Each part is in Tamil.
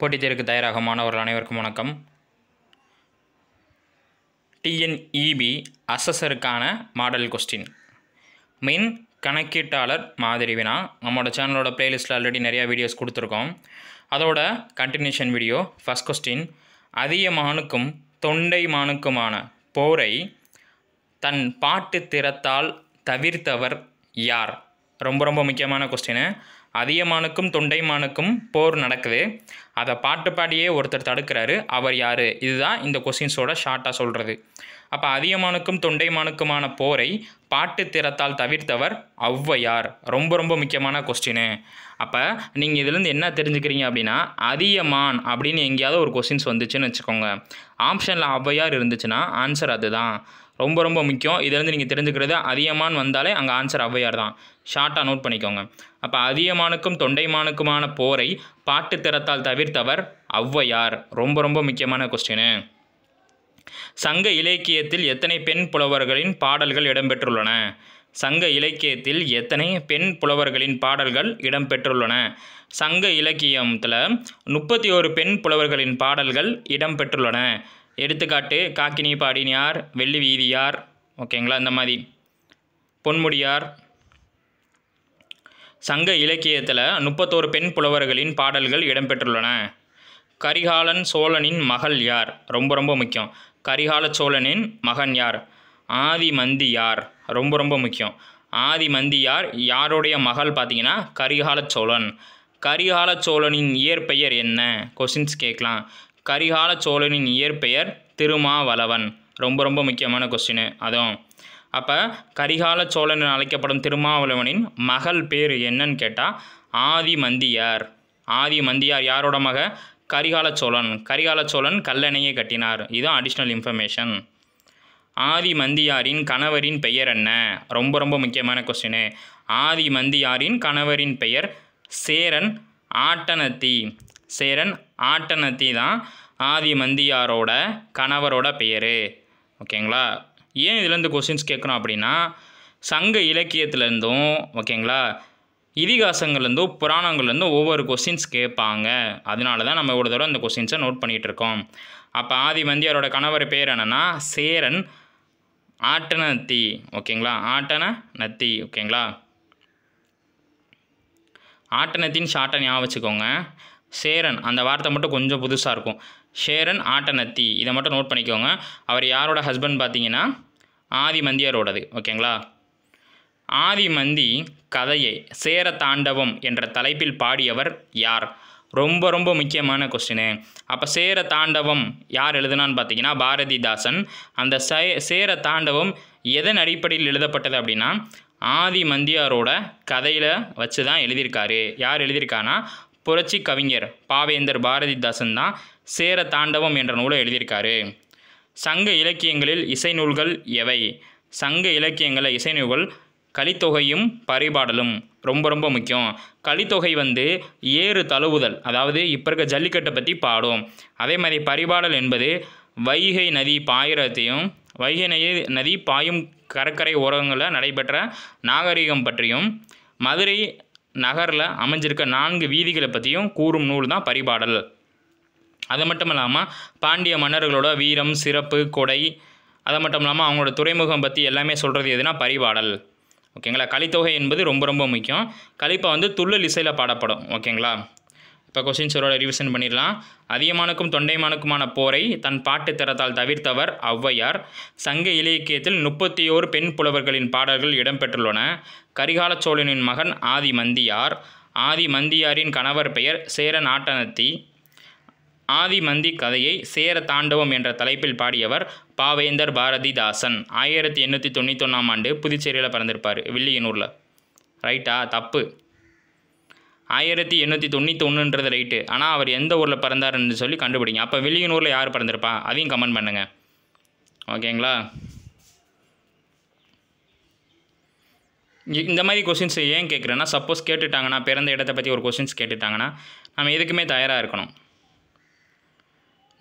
போட்டித்தேருக்கு தேர்வுக்கு தயாராக மாணவர்கள் அனைவருக்கும் வணக்கம் டிஎன்இபி அசஸருக்கான மாடல் கொஸ்டின் மின் கணக்கீட்டாளர் மாதிரி வினா நம்மளோட சேனலோட ப்ளேலிஸ்ட்டில் ஆல்ரெடி நிறையா வீடியோஸ் கொடுத்துருக்கோம் அதோட கண்டினியூஷன் வீடியோ ஃபஸ்ட் கொஸ்டின் அதிகமானுக்கும் தொண்டைமானுக்குமான போரை தன் பாட்டு திறத்தால் தவிர்த்தவர் யார் ரொம்ப ரொம்ப முக்கியமான கொஸ்டின் அதியமானுக்கும் தொண்டைமானுக்கும் போர் நடக்குது அதை பாட்டு பாடியே ஒருத்தர் தடுக்கிறாரு அவர் யார் இதுதான் இந்த கொஸ்டின்ஸோட ஷார்ட்டாக சொல்கிறது அப்போ அதியமானுக்கும் தொண்டைமானுக்குமான போரை பாட்டு திறத்தால் தவிர்த்தவர் ஔவையார் ரொம்ப ரொம்ப முக்கியமான கொஸ்டின் அப்போ நீங்கள் இதுலேருந்து என்ன தெரிஞ்சுக்கிறீங்க அப்படின்னா அதியமான் அப்படின்னு எங்கேயாவது ஒரு கொஸ்டின்ஸ் வந்துச்சுன்னு வச்சுக்கோங்க ஆப்ஷனில் ஔவையார் இருந்துச்சுன்னா ஆன்சர் அதுதான் ரொம்ப ரொம்ப முக்கியம் இதுலேருந்து நீங்கள் தெரிஞ்சுக்கிறது அதியமான் வந்தாலே அங்கே ஆன்சர் ஔவையார் தான் ஷார்ட்டாக நோட் பண்ணிக்கோங்க அப்போ அதியமானுக்கும் தொண்டைமானுக்குமான போரை பாட்டு திறத்தால் தவிர்த்தவர் ஔவையார் ரொம்ப ரொம்ப முக்கியமான கொஸ்டினு சங்க இலக்கியத்தில் எத்தனை பெண் புலவர்களின் பாடல்கள் இடம்பெற்றுள்ளன சங்க இலக்கியத்தில் எத்தனை பெண் புலவர்களின் பாடல்கள் இடம்பெற்றுள்ளன சங்க இலக்கியத்தில் முப்பத்தி ஒரு பெண் புலவர்களின் பாடல்கள் இடம்பெற்றுள்ளன எடுத்துக்காட்டு காக்கினி பாடினியார் வெள்ளி வீதியார் ஓகேங்களா இந்த மாதிரி பொன்முடியார் சங்க இலக்கியத்தில் முப்பத்தோரு பெண் புலவர்களின் பாடல்கள் இடம்பெற்றுள்ளன கரிகாலன் சோழனின் மகள் யார் ரொம்ப ரொம்ப முக்கியம் கரிகால சோழனின் மகன் யார் ஆதிமந்தி யார் ரொம்ப ரொம்ப முக்கியம் ஆதிமந்தி யார் யாருடைய மகள் பார்த்தீங்கன்னா கரிகால சோழன் கரிகால சோழனின் இயற்பெயர் என்ன கொஷின்ஸ் கேட்கலாம் கரிகால சோழனின் இயற்பெயர் திருமாவளவன் ரொம்ப ரொம்ப முக்கியமான கொஸ்டின் அதுவும் அப்போ கரிகால சோழன் என அழைக்கப்படும் திருமாவளவனின் மகள் பேர் என்னன்னு கேட்டால் ஆதிமந்தியார் ஆதிமந்தியார் யாரோட மக கரிகால சோழன் கரிகால சோழன் கல்லணையை கட்டினார் இதுதான் அடிஷ்னல் இன்ஃபர்மேஷன் ஆதிமந்தியாரின் கணவரின் பெயர் என்ன ரொம்ப ரொம்ப முக்கியமான கொஸ்டின் ஆதிமந்தியாரின் கணவரின் பெயர் சேரன் ஆட்டனத்தி சேரன் ஆட்டனத்தி தான் ஆதிமந்தியாரோட கணவரோட பெயர் ஓகேங்களா ஏன் இதுலேருந்து கொஸ்டின்ஸ் கேட்குறோம் அப்படின்னா சங்க இலக்கியத்துலேருந்தும் ஓகேங்களா இதிகாசங்கள்லேருந்தும் புராணங்கள்லேருந்தும் ஒவ்வொரு கொஸ்டின்ஸ் கேட்பாங்க அதனால தான் நம்ம ஒரு தடவை அந்த கொஸ்டின்ஸை நோட் பண்ணிகிட்டு இருக்கோம் அப்போ ஆதிமந்தியாரோட கணவர் பேர் என்னென்னா சேரன் ஆட்டன நத்தி ஓகேங்களா ஆட்டன நத்தி ஓகேங்களா ஆட்டனத்தின் ஷார்ட்டாக ஞாபகம் வச்சுக்கோங்க சேரன் அந்த வார்த்தை மட்டும் கொஞ்சம் புதுசாக இருக்கும் ஷேரன் ஆட்டநத்தி இதை மட்டும் நோட் பண்ணிக்கோங்க அவர் யாரோட ஹஸ்பண்ட் பார்த்தீங்கன்னா ஆதி மந்தியாரோடது ஓகேங்களா ஆதி மந்தி கதையை சேர தாண்டவம் என்ற தலைப்பில் பாடியவர் யார் ரொம்ப ரொம்ப முக்கியமான கொஸ்டினு அப்போ சேர தாண்டவம் யார் எழுதுனான்னு பார்த்தீங்கன்னா பாரதிதாசன் அந்த சேர தாண்டவம் எதன் அடிப்படையில் எழுதப்பட்டது அப்படின்னா ஆதி மந்தியாரோட கதையில் வச்சு தான் எழுதியிருக்காரு யார் எழுதியிருக்கானா புரட்சி கவிஞர் பாவேந்தர் பாரதிதாசன் தான் சேர தாண்டவம் என்ற நூலை எழுதியிருக்காரு சங்க இலக்கியங்களில் இசை நூல்கள் எவை சங்க இலக்கியங்களில் இசை நூல்கள் கலித்தொகையும் பரிபாடலும் ரொம்ப ரொம்ப முக்கியம் கலித்தொகை வந்து ஏறு தழுவுதல் அதாவது இப்போ இருக்க ஜல்லிக்கட்டை பற்றி பாடும் அதே மாதிரி பரிபாடல் என்பது வைகை நதி பாயிரத்தையும் வைகை நதி நதி பாயும் கடற்கரை ஓரங்களில் நடைபெற்ற நாகரிகம் பற்றியும் மதுரை நகரில் அமைஞ்சிருக்க நான்கு வீதிகளை பற்றியும் கூறும் நூல் தான் பரிபாடல் அது மட்டும் இல்லாமல் பாண்டிய மன்னர்களோட வீரம் சிறப்பு கொடை அது மட்டும் இல்லாமல் அவங்களோட துறைமுகம் பற்றி எல்லாமே சொல்கிறது எதுனா பரிபாடல் ஓகேங்களா கலித்தொகை என்பது ரொம்ப ரொம்ப முக்கியம் கலிப்பை வந்து துள்ளல் இசையில் பாடப்படும் ஓகேங்களா இப்போ சொல்லோட ரிவிஷன் பண்ணிடலாம் அதிகமானுக்கும் தொண்டைமானுக்குமான போரை தன் பாட்டு திறத்தால் தவிர்த்தவர் ஔவையார் சங்க இலக்கியத்தில் முப்பத்தி ஓரு பெண் புலவர்களின் பாடல்கள் இடம்பெற்றுள்ளன கரிகால சோழனின் மகன் ஆதிமந்தியார் ஆதிமந்தியாரின் கணவர் பெயர் சேர நாட்டனத்தி ஆதிமந்தி கதையை சேர தாண்டவம் என்ற தலைப்பில் பாடியவர் பாவேந்தர் பாரதிதாசன் ஆயிரத்தி எண்ணூற்றி தொண்ணூத்தொன்னாம் ஆண்டு புதுச்சேரியில் பிறந்திருப்பார் வில்லியனூரில் ரைட்டா தப்பு ஆயிரத்தி எண்ணூற்றி தொண்ணூற்றி ஒன்றுன்றது ரைட்டு ஆனால் அவர் எந்த ஊரில் பிறந்தாருன்னு சொல்லி கண்டுபிடிங்க அப்போ வில்லியனூரில் யார் பிறந்திருப்பா அதையும் கமெண்ட் பண்ணுங்கள் ஓகேங்களா இந்த மாதிரி கொஷின்ஸ் ஏன் கேட்குறேன்னா சப்போஸ் கேட்டுட்டாங்கன்னா பிறந்த இடத்த பற்றி ஒரு கொஷின்ஸ் கேட்டுட்டாங்கன்னா நம்ம எதுக்குமே தயாராக இருக்கணும்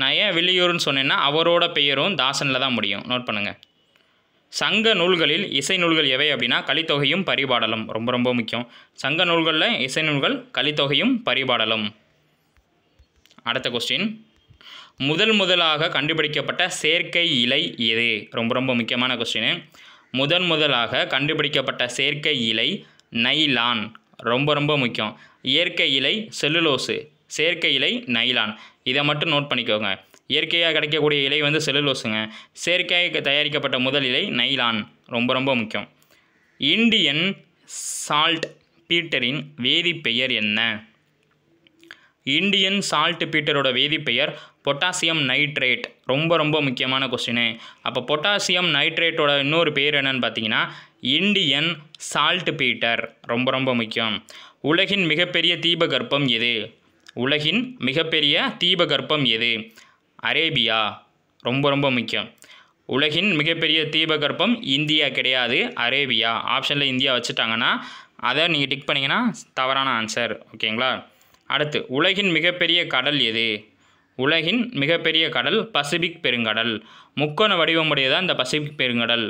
நான் ஏன் வெளியூர்னு சொன்னேன்னா அவரோட பெயரும் தாசனில் தான் முடியும் நோட் பண்ணுங்கள் சங்க நூல்களில் இசை நூல்கள் எவை அப்படின்னா கலித்தொகையும் பரிபாடலும் ரொம்ப ரொம்ப முக்கியம் சங்க நூல்களில் இசை நூல்கள் கலித்தொகையும் பரிபாடலும் அடுத்த கொஸ்டின் முதல் முதலாக கண்டுபிடிக்கப்பட்ட செயற்கை இலை எது ரொம்ப ரொம்ப முக்கியமான கொஸ்டின் முதன் முதலாக கண்டுபிடிக்கப்பட்ட செயற்கை இலை நைலான் ரொம்ப ரொம்ப முக்கியம் இயற்கை இலை செல்லுலோஸு செயற்கை இலை நைலான் இதை மட்டும் நோட் பண்ணிக்கோங்க இயற்கையாக கிடைக்கக்கூடிய இலை வந்து செல்லுலோஸுங்க செயற்கையாக தயாரிக்கப்பட்ட முதல் இலை நைலான் ரொம்ப ரொம்ப முக்கியம் இண்டியன் சால்ட் பீட்டரின் வேதிப்பெயர் என்ன இண்டியன் சால்ட் பீட்டரோட வேதிப்பெயர் பொட்டாசியம் நைட்ரேட் ரொம்ப ரொம்ப முக்கியமான கொஸ்டினு அப்போ பொட்டாசியம் நைட்ரேட்டோட இன்னொரு பேர் என்னன்னு பார்த்தீங்கன்னா இண்டியன் சால்ட் பீட்டர் ரொம்ப ரொம்ப முக்கியம் உலகின் மிகப்பெரிய தீபகற்பம் எது உலகின் மிகப்பெரிய தீபகற்பம் எது அரேபியா ரொம்ப ரொம்ப முக்கியம் உலகின் மிகப்பெரிய தீபகற்பம் இந்தியா கிடையாது அரேபியா ஆப்ஷனில் இந்தியா வச்சுட்டாங்கன்னா அதை நீங்கள் டிக் பண்ணிங்கன்னா தவறான ஆன்சர் ஓகேங்களா அடுத்து உலகின் மிகப்பெரிய கடல் எது உலகின் மிகப்பெரிய கடல் பசிபிக் பெருங்கடல் முக்கோண வடிவமுடையதான் இந்த பசிபிக் பெருங்கடல்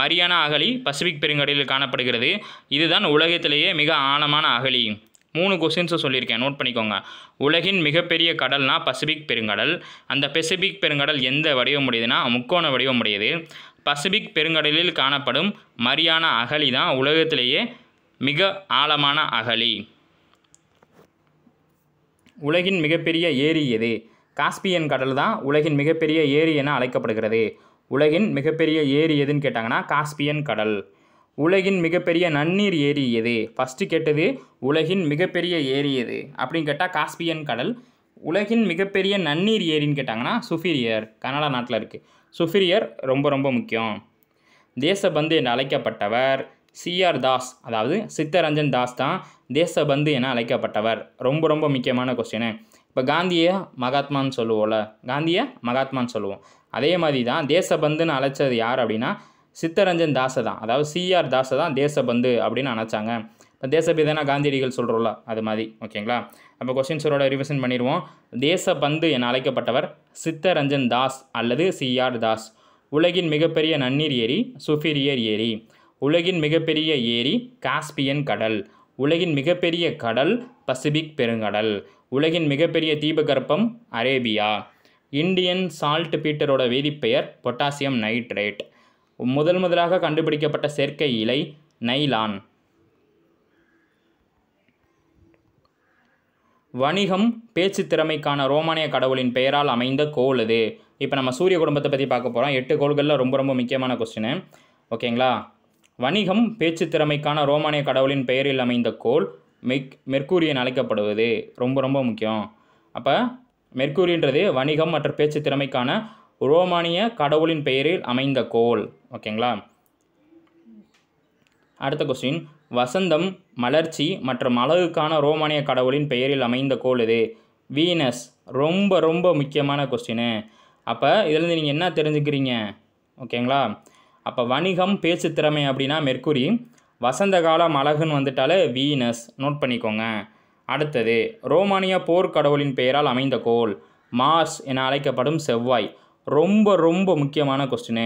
மரியானா அகழி பசிபிக் பெருங்கடலில் காணப்படுகிறது இதுதான் உலகத்திலேயே மிக ஆழமான அகழி மூணு கொஸ்டின்ஸை சொல்லியிருக்கேன் நோட் பண்ணிக்கோங்க உலகின் மிகப்பெரிய கடல்னால் பசிபிக் பெருங்கடல் அந்த பசிபிக் பெருங்கடல் எந்த வடிவம் முக்கோண வடிவம் உடையது பசிபிக் பெருங்கடலில் காணப்படும் மரியான அகழி தான் உலகத்திலேயே மிக ஆழமான அகழி உலகின் மிகப்பெரிய ஏரி எது காஸ்பியன் கடல் தான் உலகின் மிகப்பெரிய ஏரி என அழைக்கப்படுகிறது உலகின் மிகப்பெரிய ஏரி எதுன்னு கேட்டாங்கன்னா காஸ்பியன் கடல் உலகின் மிகப்பெரிய நன்னீர் ஏரி எது ஃபஸ்ட்டு கேட்டது உலகின் மிகப்பெரிய ஏரி எது அப்படின்னு கேட்டால் காஸ்பியன் கடல் உலகின் மிகப்பெரிய நன்னீர் ஏரின்னு கேட்டாங்கன்னா சுஃபீரியர் கனடா நாட்டில் இருக்குது சுஃபீரியர் ரொம்ப ரொம்ப முக்கியம் தேசபந்து என்று அழைக்கப்பட்டவர் சிஆர் தாஸ் அதாவது சித்தரஞ்சன் தாஸ் தான் தேசபந்து என அழைக்கப்பட்டவர் ரொம்ப ரொம்ப முக்கியமான கொஸ்டின் இப்போ காந்தியை மகாத்மான்னு சொல்லுவோம்ல காந்தியை மகாத்மான்னு சொல்லுவோம் அதே மாதிரி தான் தேசபந்துன்னு அழைச்சது யார் அப்படின்னா சித்தரஞ்சன் தாஸை தான் அதாவது சிஆர் தாஸை தான் தேசபந்து அப்படின்னு அழைச்சாங்க இப்போ தேசபிதானா காந்தியடிகள் சொல்கிறோம்ல அது மாதிரி ஓகேங்களா அப்போ கொஸ்டின்ஸரோட ரிவிஷன் பண்ணிடுவோம் தேசபந்து என அழைக்கப்பட்டவர் சித்தரஞ்சன் தாஸ் அல்லது சிஆர் தாஸ் உலகின் மிகப்பெரிய நன்னீர் ஏரி சுஃபீரியர் ஏரி உலகின் மிகப்பெரிய ஏரி காஸ்பியன் கடல் உலகின் மிகப்பெரிய கடல் பசிபிக் பெருங்கடல் உலகின் மிகப்பெரிய தீபகற்பம் அரேபியா இந்தியன் சால்ட் பீட்டரோட வேதிப்பெயர் பொட்டாசியம் நைட்ரேட் முதல் முதலாக கண்டுபிடிக்கப்பட்ட செயற்கை இலை நைலான் வணிகம் பேச்சு திறமைக்கான ரோமானிய கடவுளின் பெயரால் அமைந்த கோல் இது இப்போ நம்ம சூரிய குடும்பத்தை பற்றி பார்க்க போகிறோம் எட்டு கோள்களில் ரொம்ப ரொம்ப முக்கியமான கொஸ்டின் ஓகேங்களா வணிகம் பேச்சு திறமைக்கான ரோமானிய கடவுளின் பெயரில் அமைந்த கோல் மெக் மெர்க்கூரியன் அழைக்கப்படுவது ரொம்ப ரொம்ப முக்கியம் அப்போ மெர்க்கூரின்றது வணிகம் மற்றும் பேச்சு திறமைக்கான ரோமானிய கடவுளின் பெயரில் அமைந்த கோல் ஓகேங்களா அடுத்த கொஸ்டின் வசந்தம் மலர்ச்சி மற்றும் அழகுக்கான ரோமானிய கடவுளின் பெயரில் அமைந்த கோல் இது வீனஸ் ரொம்ப ரொம்ப முக்கியமான கொஸ்டின் அப்போ இதுலேருந்து நீங்கள் என்ன தெரிஞ்சுக்கிறீங்க ஓகேங்களா அப்போ வணிகம் பேச்சு திறமை அப்படின்னா மெர்குரி வசந்த காலம் அழகுன்னு வந்துட்டாலே வீனஸ் நோட் பண்ணிக்கோங்க அடுத்தது ரோமானிய போர்க்கடவுளின் பெயரால் அமைந்த கோள் மார்ஸ் என அழைக்கப்படும் செவ்வாய் ரொம்ப ரொம்ப முக்கியமான கொஸ்டினு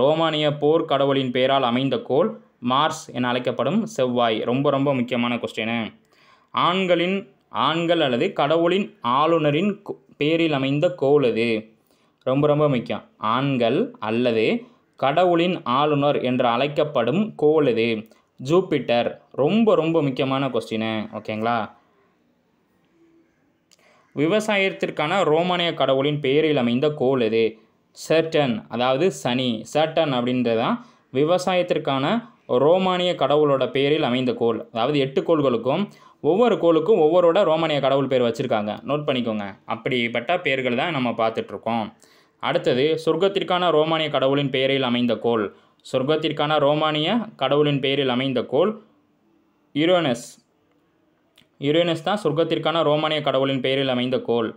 ரோமானிய போர்க்கடவுளின் பெயரால் அமைந்த கோள் மார்ஸ் என அழைக்கப்படும் செவ்வாய் ரொம்ப ரொம்ப முக்கியமான கொஸ்டினு ஆண்களின் ஆண்கள் அல்லது கடவுளின் ஆளுநரின் பேரில் அமைந்த கோல் அது ரொம்ப ரொம்ப முக்கியம் ஆண்கள் அல்லது கடவுளின் ஆளுநர் என்று அழைக்கப்படும் கோள் இது ஜூப்பிட்டர் ரொம்ப ரொம்ப முக்கியமான கொஸ்டினு ஓகேங்களா விவசாயத்திற்கான ரோமானிய கடவுளின் பெயரில் அமைந்த கோள் இது சர்டன் அதாவது சனி சர்டன் அப்படின்றது தான் விவசாயத்திற்கான ரோமானிய கடவுளோட பெயரில் அமைந்த கோள் அதாவது எட்டு கோள்களுக்கும் ஒவ்வொரு கோளுக்கும் ஒவ்வொருட ரோமானிய கடவுள் பேர் வச்சுருக்காங்க நோட் பண்ணிக்கோங்க அப்படிப்பட்ட பேர்கள் தான் நம்ம பார்த்துட்ருக்கோம் அடுத்தது சொர்க்கத்திற்கான ரோமானிய கடவுளின் பெயரில் அமைந்த கோள் சொர்க்கத்திற்கான ரோமானிய கடவுளின் பெயரில் அமைந்த கோள் யுரோனஸ் யுரோனஸ் தான் சொர்க்கத்திற்கான ரோமானிய கடவுளின் பெயரில் அமைந்த கோள்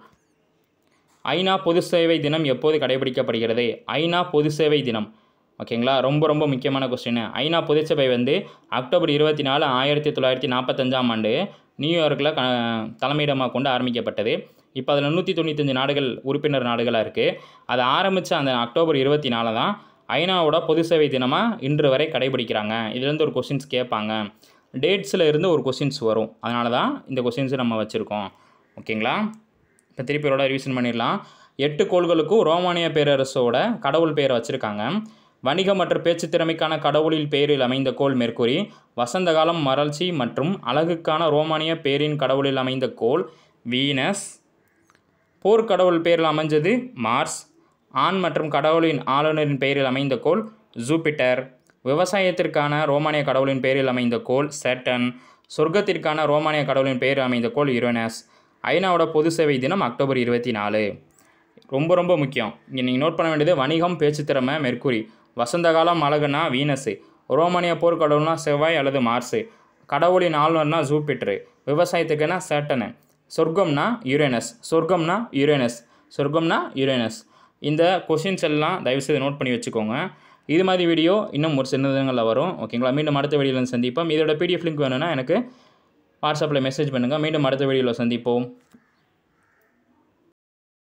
ஐநா பொது சேவை தினம் எப்போது கடைபிடிக்கப்படுகிறது ஐநா பொது சேவை தினம் ஓகேங்களா ரொம்ப ரொம்ப முக்கியமான கொஸ்டின் ஐநா பொது சபை வந்து அக்டோபர் இருபத்தி நாலு ஆயிரத்தி தொள்ளாயிரத்தி நாற்பத்தஞ்சாம் ஆண்டு நியூயார்க்கில் க தலைமையிடமாக கொண்டு ஆரம்பிக்கப்பட்டது இப்போ அதில் நூற்றி தொண்ணூத்தஞ்சு நாடுகள் உறுப்பினர் நாடுகளாக இருக்குது அதை ஆரம்பித்த அந்த அக்டோபர் இருபத்தி நாலு தான் ஐநாவோட பொது சேவை தினமாக இன்று வரை கடைபிடிக்கிறாங்க இதுலேருந்து ஒரு கொஷின்ஸ் கேட்பாங்க டேட்ஸில் இருந்து ஒரு கொஷின்ஸ் வரும் அதனால தான் இந்த கொஸ்டின்ஸை நம்ம வச்சுருக்கோம் ஓகேங்களா இப்போ திருப்பி ஒரு ரிவிஷன் பண்ணிடலாம் எட்டு கோள்களுக்கும் ரோமானிய பேரரசோட கடவுள் பெயரை வச்சுருக்காங்க வணிக மற்றும் பேச்சு திறமைக்கான கடவுளில் பெயரில் அமைந்த கோள் மேற்கூறி வசந்த காலம் மறட்சி மற்றும் அழகுக்கான ரோமானிய பேரின் கடவுளில் அமைந்த கோள் வீனஸ் போர்க்கடவுள் பெயரில் அமைஞ்சது மார்ஸ் ஆண் மற்றும் கடவுளின் ஆளுநரின் பெயரில் அமைந்த கோள் ஜூபிட்டர் விவசாயத்திற்கான ரோமானிய கடவுளின் பெயரில் அமைந்த கோள் சேட்டன் சொர்க்கத்திற்கான ரோமானிய கடவுளின் பெயரில் அமைந்த கோள் யுரோனஸ் ஐநாவோட பொது சேவை தினம் அக்டோபர் இருபத்தி நாலு ரொம்ப ரொம்ப முக்கியம் இங்கே நீங்கள் நோட் பண்ண வேண்டியது வணிகம் திறமை மெர்குரி வசந்த காலம் அழகுனா வீனஸு ரோமானிய போர்க்கடவுள்னா செவ்வாய் அல்லது மார்ஸு கடவுளின் ஆளுநர்னா ஜூபிட்ரு விவசாயத்துக்குன்னா சேட்டனு சொர்க்கம்னா யுரேனஸ் சொர்க்கம்னா யுரேனஸ் சொர்க்கம்னா யுரேனஸ் இந்த கொஷின்ஸ் எல்லாம் தயவுசெய்து நோட் பண்ணி வச்சுக்கோங்க இது மாதிரி வீடியோ இன்னும் ஒரு சின்ன தினங்களில் வரும் ஓகேங்களா மீண்டும் அடுத்த வீடியோவில் சந்திப்போம் இதோட பிடிஎஃப் லிங்க் வேணும்னா எனக்கு வாட்ஸ்அப்பில் மெசேஜ் பண்ணுங்கள் மீண்டும் அடுத்த வீடியோவில் சந்திப்போம்